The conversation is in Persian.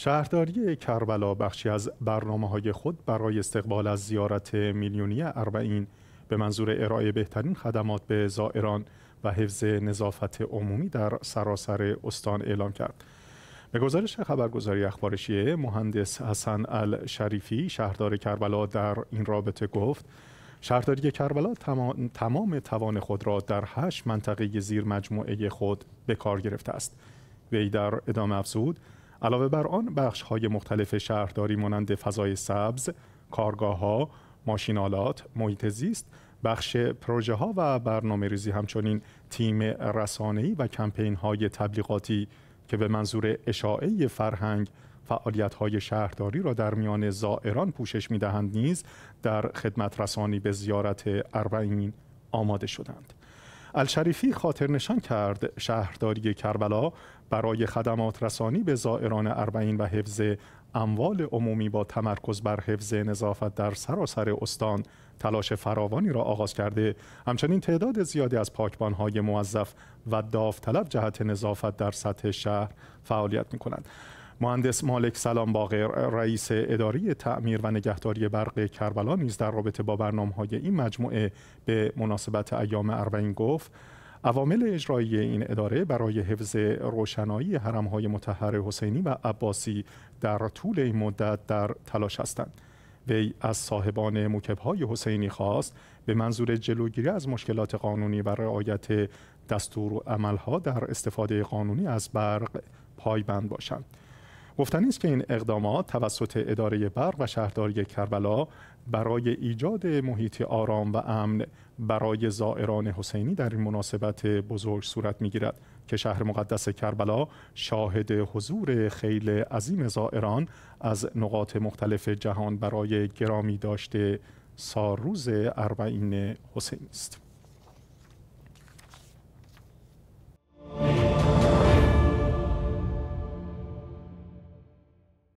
شهرداری کربلا بخشی از برنامه های خود برای استقبال از زیارت میلیونی اربعین به منظور ارائه بهترین خدمات به زائران و حفظ نظافت عمومی در سراسر استان اعلام کرد. به گزارش خبرگزاری اخبارشی مهندس حسن الشریفی شهردار کربلا در این رابطه گفت شهرداری کربلا تمام توان خود را در هشت منطقه زیر مجموعه خود به کار گرفته است. وی در ادامه افزود علاوه بر آن بخش های مختلف شهرداری مانند فضای سبز، کارگاه ها، ماشینالات، محیط زیست، بخش پروژه ها و برنامه ریزی همچنین تیم رسانه‌ای و کمپین های تبلیغاتی که به منظور اشاعه فرهنگ فعالیت های شهرداری را در میان زائران پوشش می‌دهند نیز در خدمت رسانی به زیارت اربعین آماده شدند. الشریفی خاطر نشان کرد شهرداری کربلا برای خدمات رسانی به زائران اربعین و حفظ اموال عمومی با تمرکز بر حفظ نظافت در سراسر استان تلاش فراوانی را آغاز کرده همچنین تعداد زیادی از پاکبانهای موظف و داوطلب جهت نظافت در سطح شهر فعالیت می کنند مهندس مالک سلام باقر رئیس اداری تعمیر و نگهداری برق کربلا نیز در رابطه با برنامه های این مجموعه به مناسبت ایام اربعین گفت عوامل اجرایی این اداره برای حفظ روشنایی های متحر حسینی و عباسی در طول این مدت در تلاش هستند وی از صاحبان های حسینی خواست به منظور جلوگیری از مشکلات قانونی و رعایت دستور و عملها در استفاده قانونی از برق پایبند باشند گفتنی است که این اقدامات توسط اداره برق و شهرداری کربلا برای ایجاد محیط آرام و امن برای زائران حسینی در این مناسبت بزرگ صورت میگیرد که شهر مقدس کربلا شاهد حضور خیلی عظیم زائران از نقاط مختلف جهان برای گرامی داشته روز اربعین حسینی است